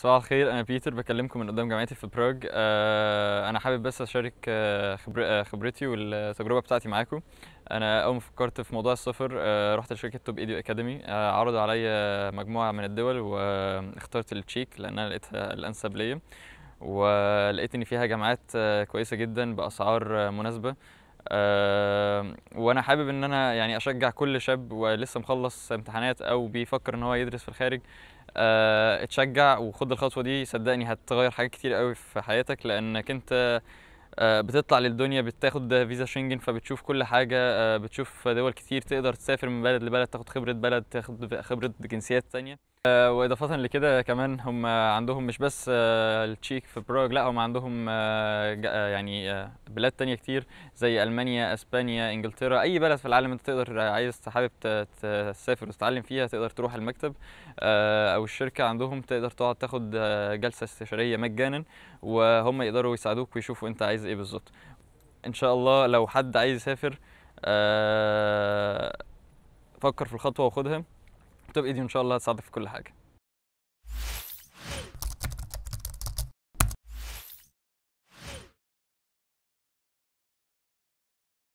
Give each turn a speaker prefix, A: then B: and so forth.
A: صباح الخير انا بيتر بكلمكم من قدام جامعتي في براغ آه، انا حابب بس اشارك آه، آه، خبرتي والتجربه بتاعتي معاكم انا اول ما فكرت في موضوع السفر رحت لشركه توب ايديو اكاديمي عرضوا عليا مجموعه من الدول واخترت التشيك انا لقيتها الانسب ليا ولقيت ان فيها جامعات كويسه جدا باسعار مناسبه أه وانا حابب ان انا يعني اشجع كل شاب ولسه مخلص امتحانات او بيفكر ان هو يدرس في الخارج آه، اتشجع وخد الخطوه دي صدقني هتغير حاجات كتير قوي في حياتك لانك انت آه، بتطلع للدنيا بتاخد فيزا شنجن فبتشوف كل حاجه آه، بتشوف دول كتير تقدر تسافر من بلد لبلد تاخد خبره بلد تاخد خبره جنسيات تانية آه، واضافه لكده كمان هم عندهم مش بس آه، التشيك في براغ لا هم عندهم آه، يعني بلاد تانية كتير زي المانيا اسبانيا انجلترا اي بلد في العالم انت تقدر عايز حابب تسافر وتتعلم فيها تقدر تروح المكتب او الشركه عندهم تقدر تقعد تاخد جلسه استشاريه مجانا وهم يقدروا يساعدوك ويشوفوا انت عايز ايه بالظبط ان شاء الله لو حد عايز يسافر فكر في الخطوه وخدها تبقى دي ان شاء الله هتساعدك في كل حاجه